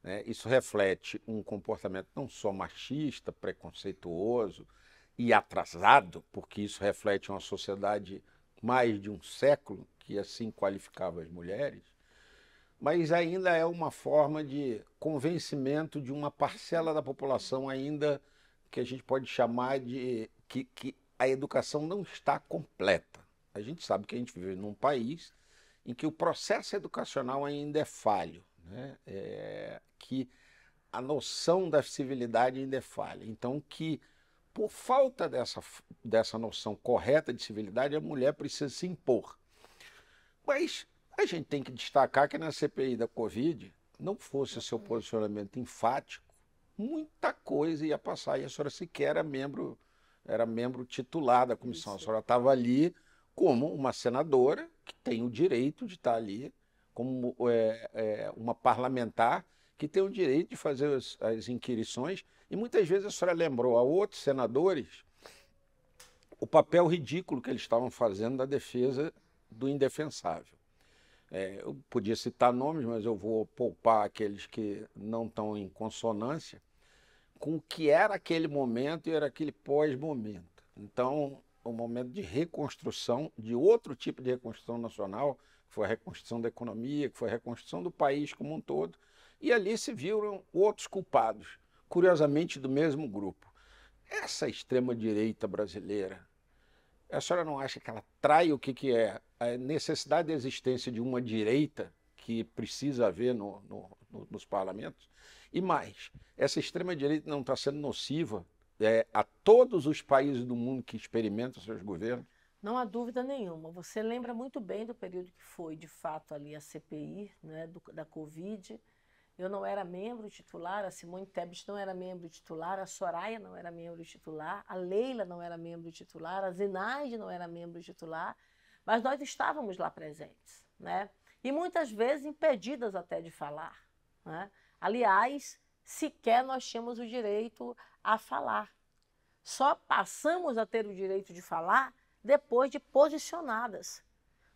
É, isso reflete um comportamento não só machista, preconceituoso, e atrasado, porque isso reflete uma sociedade mais de um século que assim qualificava as mulheres, mas ainda é uma forma de convencimento de uma parcela da população ainda que a gente pode chamar de que, que a educação não está completa. A gente sabe que a gente vive num país em que o processo educacional ainda é falho, né? É, que a noção da civilidade ainda é falha. Então, que por falta dessa, dessa noção correta de civilidade, a mulher precisa se impor. Mas a gente tem que destacar que na CPI da Covid, não fosse seu posicionamento enfático, muita coisa ia passar. E a senhora sequer era membro, era membro titular da comissão. Isso. A senhora estava ali como uma senadora que tem o direito de estar ali, como é, é, uma parlamentar que tem o direito de fazer as, as inquirições, e muitas vezes a senhora lembrou a outros senadores o papel ridículo que eles estavam fazendo da defesa do indefensável. É, eu podia citar nomes, mas eu vou poupar aqueles que não estão em consonância com o que era aquele momento e era aquele pós-momento. Então, o um momento de reconstrução, de outro tipo de reconstrução nacional, que foi a reconstrução da economia, que foi a reconstrução do país como um todo, e ali se viram outros culpados, curiosamente do mesmo grupo. Essa extrema-direita brasileira, a senhora não acha que ela trai o que, que é a necessidade da existência de uma direita que precisa haver no, no, no, nos parlamentos? E mais, essa extrema-direita não está sendo nociva é, a todos os países do mundo que experimentam seus governos? Não há dúvida nenhuma. Você lembra muito bem do período que foi, de fato, ali a CPI né, do, da Covid eu não era membro titular, a Simone Tebet não era membro titular, a Soraya não era membro titular, a Leila não era membro titular, a Zinaide não era membro titular, mas nós estávamos lá presentes, né? E muitas vezes impedidas até de falar, né? Aliás, sequer nós tínhamos o direito a falar. Só passamos a ter o direito de falar depois de posicionadas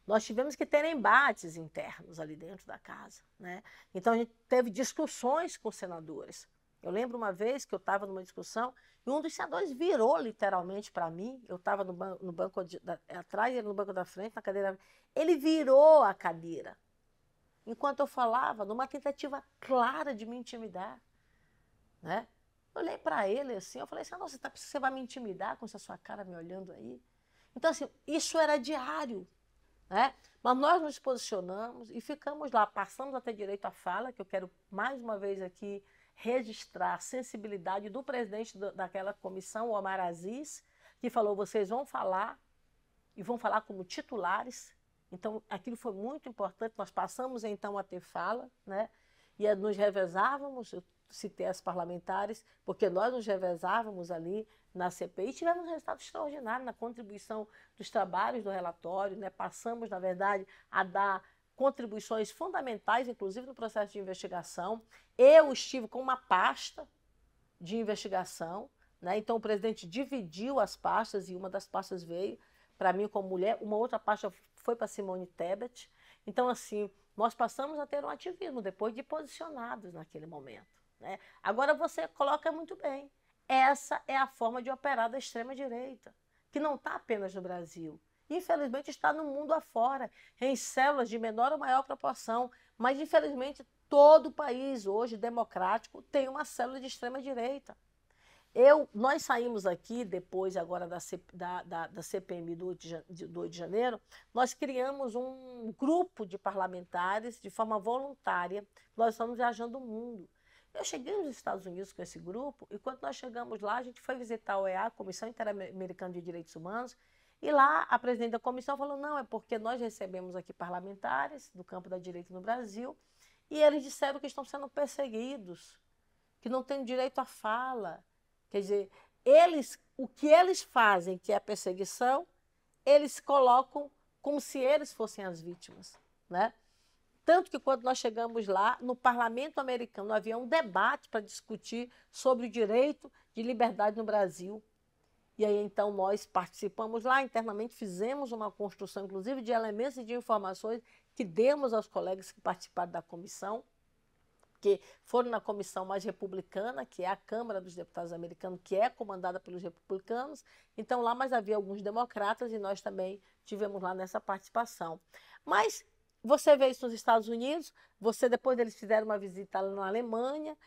nós tivemos que ter embates internos ali dentro da casa. Né? Então, a gente teve discussões com senadores. Eu lembro uma vez que eu estava numa discussão e um dos senadores virou literalmente para mim. Eu estava no, ban no, banco de, da, é, atrás, ele no banco da frente, na cadeira. Ele virou a cadeira enquanto eu falava, numa tentativa clara de me intimidar. Né? Eu olhei para ele assim, eu falei assim: ah, não, você, tá, você vai me intimidar com essa sua cara me olhando aí? Então, assim, isso era diário. Né? Mas nós nos posicionamos e ficamos lá, passamos até direito à fala, que eu quero mais uma vez aqui registrar a sensibilidade do presidente daquela comissão, o Omar Aziz, que falou: vocês vão falar e vão falar como titulares. Então, aquilo foi muito importante. Nós passamos então a ter fala, né? E nos revezávamos, eu citei as parlamentares, porque nós nos revezávamos ali na CPI. Tivemos um resultado extraordinário na contribuição dos trabalhos do relatório, né? passamos, na verdade, a dar contribuições fundamentais, inclusive no processo de investigação. Eu estive com uma pasta de investigação, né? então o presidente dividiu as pastas e uma das pastas veio para mim como mulher, uma outra pasta foi para Simone Tebet. Então, assim, nós passamos a ter um ativismo depois de posicionados naquele momento. Né? Agora você coloca muito bem. Essa é a forma de operar da extrema-direita, que não está apenas no Brasil. Infelizmente está no mundo afora, em células de menor ou maior proporção, mas infelizmente todo o país hoje democrático tem uma célula de extrema-direita. Eu, nós saímos aqui, depois agora da, da, da, da CPMI do 8, de, 8 de janeiro, nós criamos um grupo de parlamentares de forma voluntária. Nós estamos viajando o mundo. Eu cheguei nos Estados Unidos com esse grupo e quando nós chegamos lá, a gente foi visitar a OEA, a Comissão Interamericana de Direitos Humanos, e lá a presidente da comissão falou: não, é porque nós recebemos aqui parlamentares do campo da direita no Brasil e eles disseram que estão sendo perseguidos, que não têm direito à fala. Quer dizer, eles, o que eles fazem, que é a perseguição, eles colocam como se eles fossem as vítimas, né? Tanto que quando nós chegamos lá, no parlamento americano, havia um debate para discutir sobre o direito de liberdade no Brasil. E aí então nós participamos lá internamente, fizemos uma construção, inclusive, de elementos e de informações que demos aos colegas que participaram da comissão, que foram na comissão mais republicana, que é a Câmara dos Deputados Americanos, que é comandada pelos republicanos. Então lá, mas havia alguns democratas e nós também tivemos lá nessa participação. Mas você vê isso nos Estados Unidos, você depois eles fizeram uma visita na Alemanha,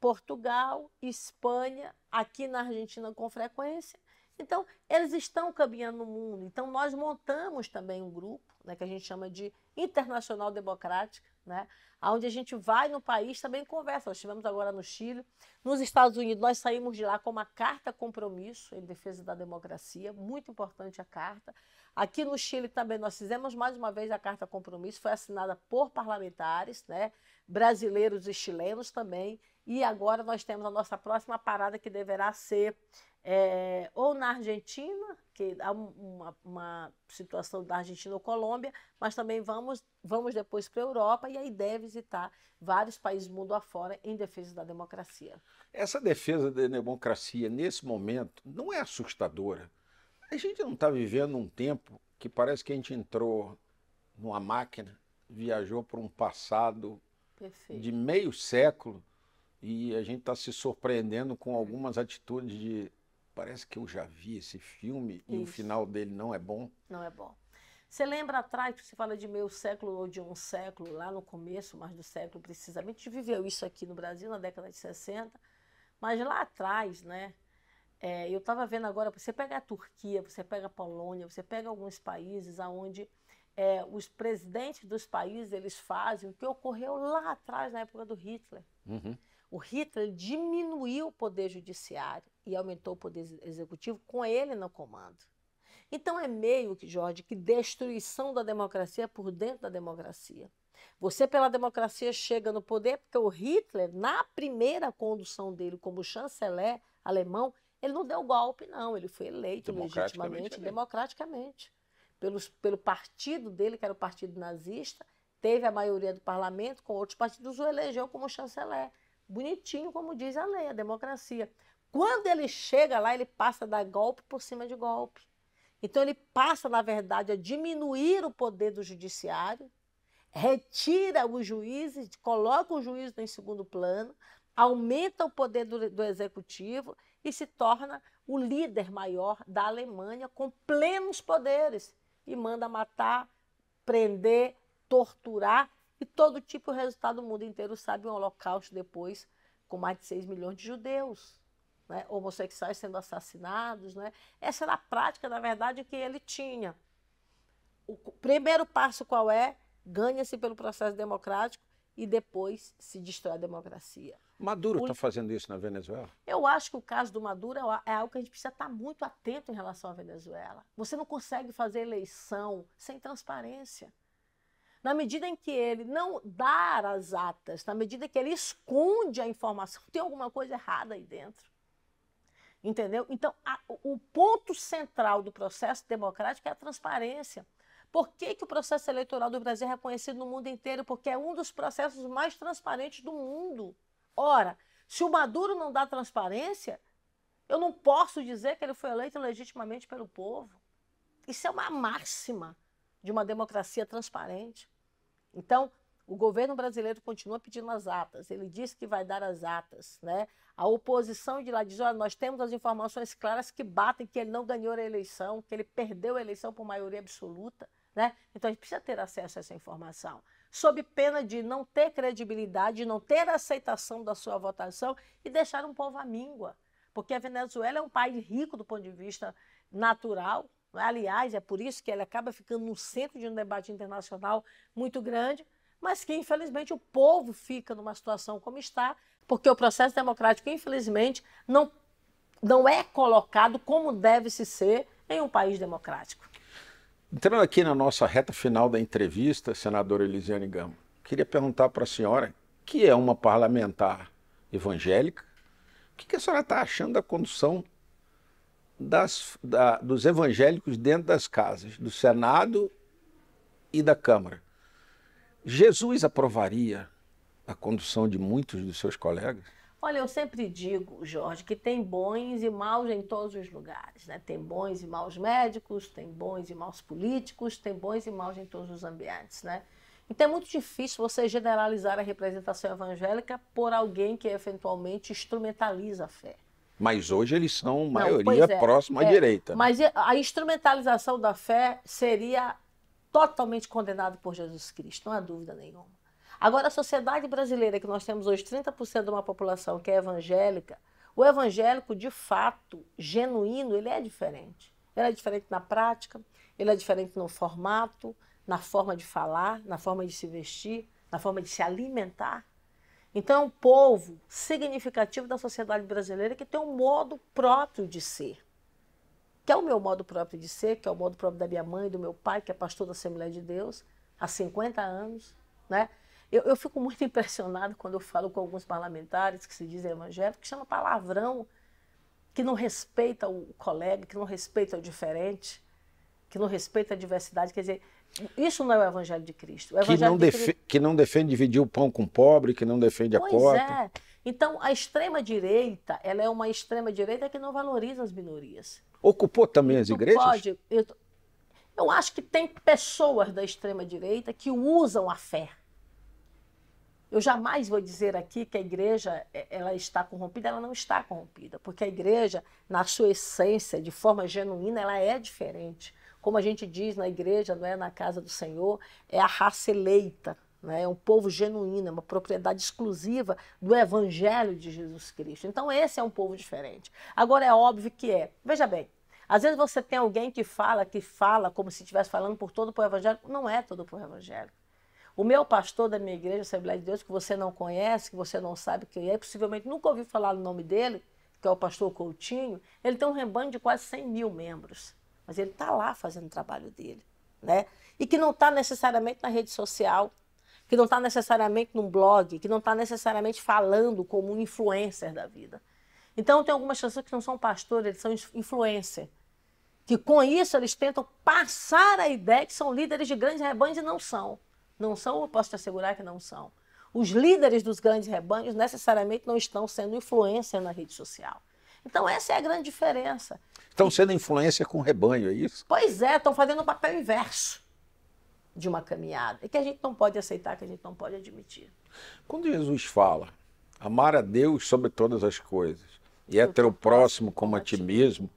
Portugal, Espanha, aqui na Argentina com frequência. Então, eles estão caminhando no mundo. Então, nós montamos também um grupo, né, que a gente chama de Internacional Democrática, né? Onde a gente vai no país também conversa. Nós estivemos agora no Chile, nos Estados Unidos, nós saímos de lá com uma carta compromisso em defesa da democracia, muito importante a carta. Aqui no Chile também nós fizemos mais uma vez a carta compromisso, foi assinada por parlamentares, né? brasileiros e chilenos também. E agora nós temos a nossa próxima parada que deverá ser é, ou na Argentina, que há uma, uma situação da Argentina ou Colômbia, mas também vamos, vamos depois para a Europa e a ideia é visitar vários países do mundo afora em defesa da democracia. Essa defesa da democracia, nesse momento, não é assustadora. A gente não está vivendo um tempo que parece que a gente entrou numa máquina, viajou para um passado Perfeito. de meio século e a gente está se surpreendendo com algumas atitudes de parece que eu já vi esse filme Isso. e o final dele não é bom. Não é bom. Você lembra atrás que você fala de meio século ou de um século, lá no começo, mais do século precisamente, viveu isso aqui no Brasil na década de 60, mas lá atrás, né? É, eu estava vendo agora, você pega a Turquia, você pega a Polônia, você pega alguns países aonde é, os presidentes dos países eles fazem o que ocorreu lá atrás na época do Hitler. Uhum. O Hitler diminuiu o poder judiciário e aumentou o poder executivo com ele no comando. Então é meio que, Jorge, que destruição da democracia por dentro da democracia. Você, pela democracia, chega no poder porque o Hitler, na primeira condução dele como chanceler alemão, ele não deu golpe, não. Ele foi eleito legitimamente, eleito. democraticamente. Pelos, pelo partido dele, que era o partido nazista, teve a maioria do parlamento, com outros partidos, o elegeu como chanceler bonitinho, como diz a lei, a democracia. Quando ele chega lá, ele passa a dar golpe por cima de golpe. Então, ele passa, na verdade, a diminuir o poder do judiciário, retira os juízes, coloca o juiz em segundo plano, aumenta o poder do, do executivo e se torna o líder maior da Alemanha com plenos poderes e manda matar, prender, torturar e todo tipo de resultado do mundo inteiro sabe um holocausto depois com mais de 6 milhões de judeus, né? homossexuais sendo assassinados. Né? Essa era a prática, na verdade, que ele tinha. O primeiro passo qual é? Ganha-se pelo processo democrático e depois se destrói a democracia. Maduro está o... fazendo isso na Venezuela? Eu acho que o caso do Maduro é, é algo que a gente precisa estar tá muito atento em relação à Venezuela. Você não consegue fazer eleição sem transparência na medida em que ele não dá as atas, na medida em que ele esconde a informação, tem alguma coisa errada aí dentro. Entendeu? Então, a, o ponto central do processo democrático é a transparência. Por que, que o processo eleitoral do Brasil é reconhecido no mundo inteiro? Porque é um dos processos mais transparentes do mundo. Ora, se o Maduro não dá transparência, eu não posso dizer que ele foi eleito legitimamente pelo povo. Isso é uma máxima de uma democracia transparente. Então, o governo brasileiro continua pedindo as atas, ele disse que vai dar as atas. Né? A oposição de lá diz: olha, nós temos as informações claras que batem que ele não ganhou a eleição, que ele perdeu a eleição por maioria absoluta. Né? Então a gente precisa ter acesso a essa informação. Sob pena de não ter credibilidade, de não ter aceitação da sua votação e deixar um povo à míngua. Porque a Venezuela é um país rico do ponto de vista natural, Aliás, é por isso que ele acaba ficando no centro de um debate internacional muito grande, mas que, infelizmente, o povo fica numa situação como está, porque o processo democrático, infelizmente, não, não é colocado como deve se ser em um país democrático. Entrando aqui na nossa reta final da entrevista, senadora Elisiane Gama, queria perguntar para a senhora, que é uma parlamentar evangélica, o que, que a senhora está achando da condução das, da, dos evangélicos dentro das casas, do Senado e da Câmara. Jesus aprovaria a condução de muitos dos seus colegas? Olha, eu sempre digo, Jorge, que tem bons e maus em todos os lugares. Né? Tem bons e maus médicos, tem bons e maus políticos, tem bons e maus em todos os ambientes. Né? Então é muito difícil você generalizar a representação evangélica por alguém que eventualmente instrumentaliza a fé. Mas hoje eles são maioria Não, é, próxima é, à direita. Mas a instrumentalização da fé seria totalmente condenado por Jesus Cristo, não há dúvida nenhuma. Agora, a sociedade brasileira, que nós temos hoje 30% de uma população que é evangélica, o evangélico, de fato, genuíno, ele é diferente. Ele é diferente na prática, ele é diferente no formato, na forma de falar, na forma de se vestir, na forma de se alimentar. Então, é um povo significativo da sociedade brasileira que tem um modo próprio de ser. Que é o meu modo próprio de ser, que é o modo próprio da minha mãe, do meu pai, que é pastor da Assembleia de Deus, há 50 anos. Né? Eu, eu fico muito impressionado quando eu falo com alguns parlamentares que se dizem evangélicos, que chama palavrão, que não respeita o colega, que não respeita o diferente, que não respeita a diversidade. Quer dizer, isso não é o Evangelho de Cristo. Evangelho que, não de Cristo... que, não defende dividir o pão com o pobre, que não defende a pois cota. É. Então, a extrema-direita, ela é uma extrema-direita que não valoriza as minorias. Ocupou também as igrejas? Pode. Eu, eu acho que tem pessoas da extrema-direita que usam a fé. Eu jamais vou dizer aqui que a igreja é, ela está corrompida, ela não está corrompida, porque a igreja, na sua essência, de forma genuína, ela é diferente como a gente diz na igreja, não é na casa do Senhor, é a raça eleita, né? é um povo genuíno, é uma propriedade exclusiva do Evangelho de Jesus Cristo. Então, esse é um povo diferente. Agora, é óbvio que é. Veja bem, às vezes você tem alguém que fala, que fala como se estivesse falando por todo o povo evangélico. Não é todo o povo evangélico. O meu pastor da minha igreja, Assembleia de Deus, que você não conhece, que você não sabe quem é, possivelmente nunca ouviu falar o nome dele, que é o pastor Coutinho, ele tem um rebanho de quase 100 mil membros mas ele está lá fazendo o trabalho dele, né? E que não está necessariamente na rede social, que não está necessariamente num blog, que não está necessariamente falando como um influencer da vida. Então tem algumas pessoas que não são pastores, eles são influencer, que com isso eles tentam passar a ideia que são líderes de grandes rebanhos e não são. Não são, eu posso te assegurar que não são. Os líderes dos grandes rebanhos necessariamente não estão sendo influencer na rede social. Então, essa é a grande diferença. Estão sendo influência com rebanho, é isso? Pois é, estão fazendo o papel inverso de uma caminhada. E que a gente não pode aceitar, que a gente não pode admitir. Quando Jesus fala, amar a Deus sobre todas as coisas e é o próximo como a ti mesmo,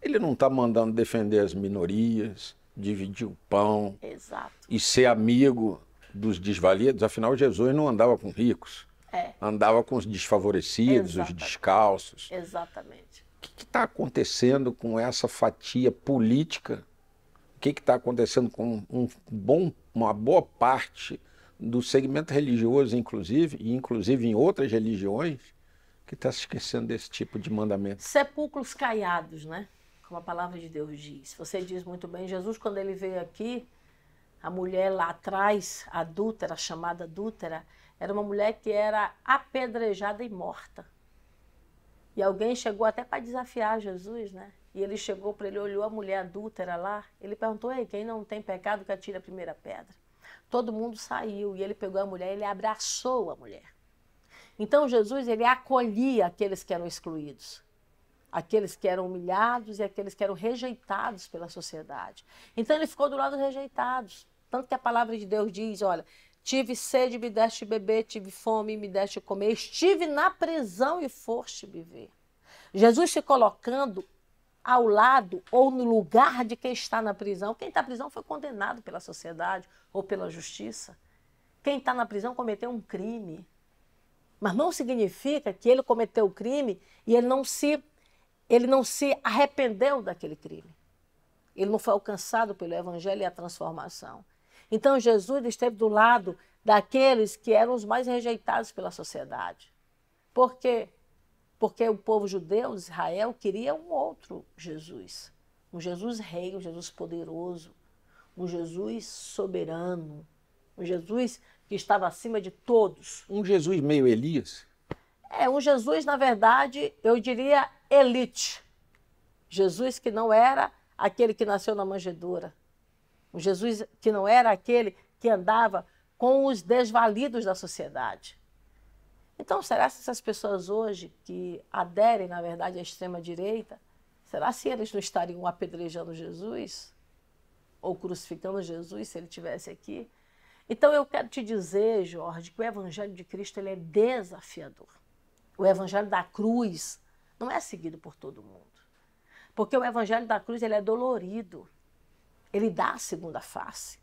ele não está mandando defender as minorias, dividir o pão Exato. e ser amigo dos desvalidos. Afinal, Jesus não andava com ricos. É. Andava com os desfavorecidos, Exatamente. os descalços. Exatamente. O que está acontecendo com essa fatia política? O que está acontecendo com um bom, uma boa parte do segmento religioso, inclusive, e inclusive em outras religiões, que está se esquecendo desse tipo de mandamento? Sepulcros caiados, né? Como a palavra de Deus diz. Você diz muito bem, Jesus, quando ele veio aqui, a mulher lá atrás, adúltera, chamada adúltera, era uma mulher que era apedrejada e morta. E alguém chegou até para desafiar Jesus, né? E ele chegou para ele, olhou a mulher adúltera lá, ele perguntou: Ei, quem não tem pecado que atire a primeira pedra. Todo mundo saiu e ele pegou a mulher, ele abraçou a mulher. Então Jesus ele acolhia aqueles que eram excluídos, aqueles que eram humilhados e aqueles que eram rejeitados pela sociedade. Então ele ficou do lado dos rejeitados. Tanto que a palavra de Deus diz: olha, Tive sede, me deste beber, tive fome, me deste comer. Estive na prisão e foste me ver. Jesus se colocando ao lado ou no lugar de quem está na prisão. Quem está na prisão foi condenado pela sociedade ou pela justiça. Quem está na prisão cometeu um crime. Mas não significa que ele cometeu o crime e ele não se ele não se arrependeu daquele crime. Ele não foi alcançado pelo evangelho e a transformação. Então, Jesus esteve do lado daqueles que eram os mais rejeitados pela sociedade. Por quê? Porque o povo judeu, Israel, queria um outro Jesus. Um Jesus rei, um Jesus poderoso, um Jesus soberano, um Jesus que estava acima de todos. Um Jesus meio Elias? É, um Jesus, na verdade, eu diria elite. Jesus que não era aquele que nasceu na manjedoura, um Jesus que não era aquele que andava com os desvalidos da sociedade. Então, será que essas pessoas hoje que aderem, na verdade, à extrema-direita, será se eles não estariam apedrejando Jesus? Ou crucificando Jesus se ele estivesse aqui? Então, eu quero te dizer, Jorge, que o Evangelho de Cristo ele é desafiador. O Evangelho da cruz não é seguido por todo mundo. Porque o Evangelho da cruz ele é dolorido. Ele dá a segunda face.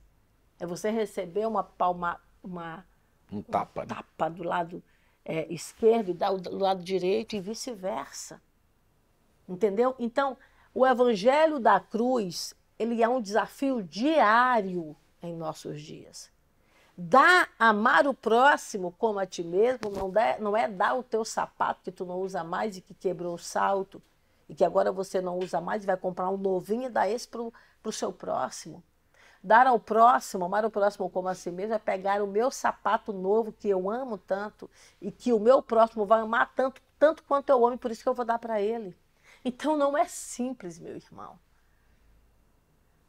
É você receber uma palma, uma um tapa, um tapa né? do lado é, esquerdo e dá do lado direito e vice-versa. Entendeu? Então, o evangelho da cruz, ele é um desafio diário em nossos dias. Dar, amar o próximo como a ti mesmo, não, não é dar o teu sapato que tu não usa mais e que quebrou o salto, e que agora você não usa mais e vai comprar um novinho e dar esse para para o seu próximo. Dar ao próximo, amar o próximo como a si mesmo, é pegar o meu sapato novo que eu amo tanto e que o meu próximo vai amar tanto, tanto quanto eu amo, por isso que eu vou dar para ele. Então não é simples, meu irmão.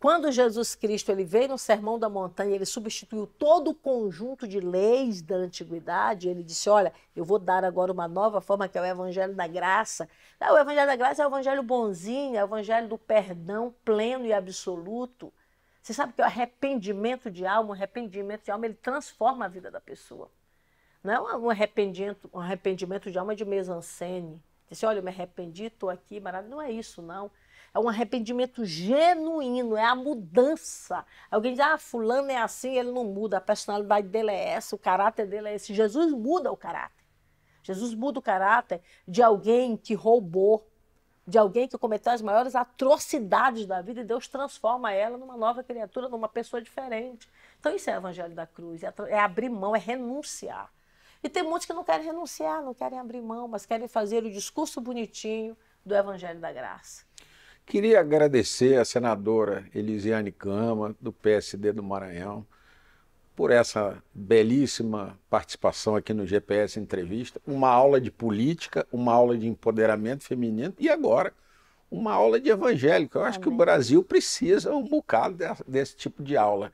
Quando Jesus Cristo ele veio no Sermão da Montanha, ele substituiu todo o conjunto de leis da antiguidade, ele disse: "Olha, eu vou dar agora uma nova forma que é o evangelho da graça". Ah, o evangelho da graça é o evangelho bonzinho, é o evangelho do perdão pleno e absoluto. Você sabe que o arrependimento de alma, o arrependimento de alma, ele transforma a vida da pessoa. Não é um arrependimento, um arrependimento de alma de mesancene. Disse: olha, eu me arrependi, estou aqui, maravilha. Não é isso, não. É um arrependimento genuíno, é a mudança. Alguém diz, ah, fulano é assim, ele não muda, a personalidade dele é essa, o caráter dele é esse. Jesus muda o caráter. Jesus muda o caráter de alguém que roubou, de alguém que cometeu as maiores atrocidades da vida e Deus transforma ela numa nova criatura, numa pessoa diferente. Então isso é o evangelho da cruz, é, é abrir mão, é renunciar. E tem muitos que não querem renunciar, não querem abrir mão, mas querem fazer o discurso bonitinho do evangelho da graça. Queria agradecer à senadora Elisiane Cama, do PSD do Maranhão, por essa belíssima participação aqui no GPS Entrevista. Uma aula de política, uma aula de empoderamento feminino e agora uma aula de evangélico. Eu acho que o Brasil precisa um bocado desse tipo de aula.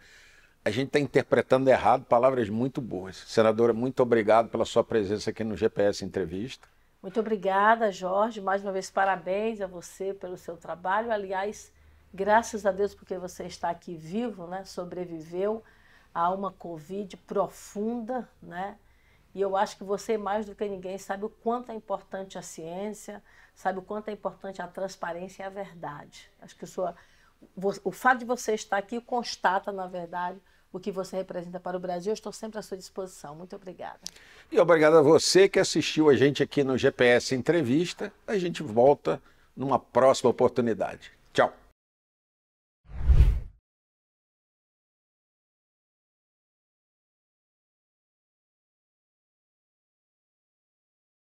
A gente está interpretando errado palavras muito boas. Senadora, muito obrigado pela sua presença aqui no GPS Entrevista. Muito obrigada, Jorge. Mais uma vez, parabéns a você pelo seu trabalho. Aliás, graças a Deus porque você está aqui vivo, né? sobreviveu a uma Covid profunda, né? E eu acho que você, mais do que ninguém, sabe o quanto é importante a ciência, sabe o quanto é importante a transparência e a verdade. Acho que sua, o fato de você estar aqui constata, na verdade, o que você representa para o Brasil. Eu estou sempre à sua disposição. Muito obrigada. E obrigado a você que assistiu a gente aqui no GPS Entrevista. A gente volta numa próxima oportunidade. Tchau.